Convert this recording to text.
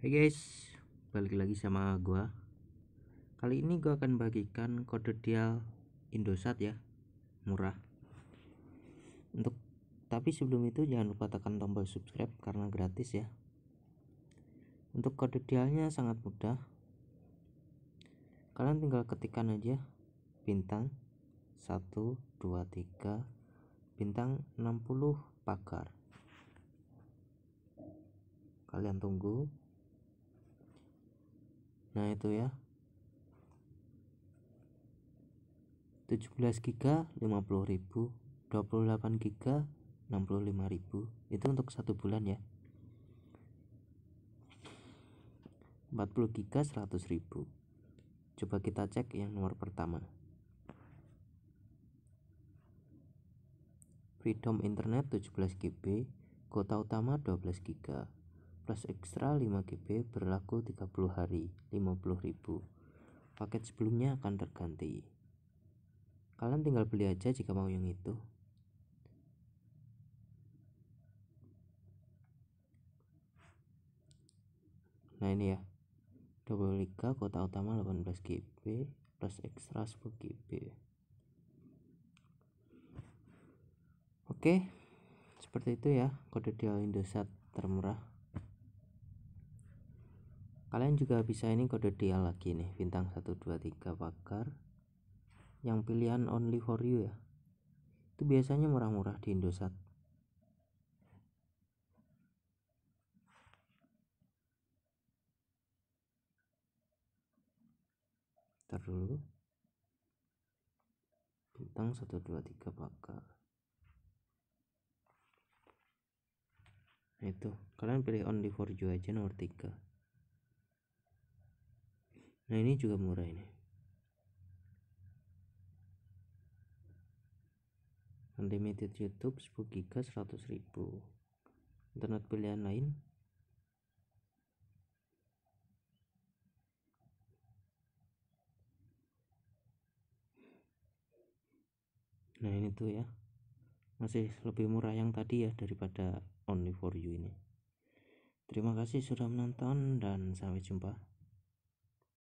Hai hey guys, balik lagi sama gua. Kali ini gua akan bagikan kode dial Indosat ya, murah. Untuk tapi sebelum itu jangan lupa tekan tombol subscribe karena gratis ya. Untuk kode dialnya sangat mudah. Kalian tinggal ketikkan aja bintang tiga bintang 60 pagar kalian tunggu nah itu ya 17 giga 50.000 28 giga 65.000 itu untuk satu bulan ya 40 giga 100.000 coba kita cek yang nomor pertama Freedom Internet 17 GB, kota utama 12 GB, plus ekstra 5 GB berlaku 30 hari 50.000 paket sebelumnya akan terganti kalian tinggal beli aja jika mau yang itu nah ini ya double liga kota utama 18 GB plus ekstra 10 GB oke seperti itu ya kode dial Indosat termurah kalian juga bisa ini kode dia lagi nih bintang 123 pakar yang pilihan only for you ya itu biasanya murah-murah di Indosat terus dulu bintang 123 bakar nah, itu kalian pilih only for you aja nomor 3 nah ini juga murah ini unlimited youtube 10 giga 100 ribu internet pilihan lain nah ini tuh ya masih lebih murah yang tadi ya daripada only for you ini terima kasih sudah menonton dan sampai jumpa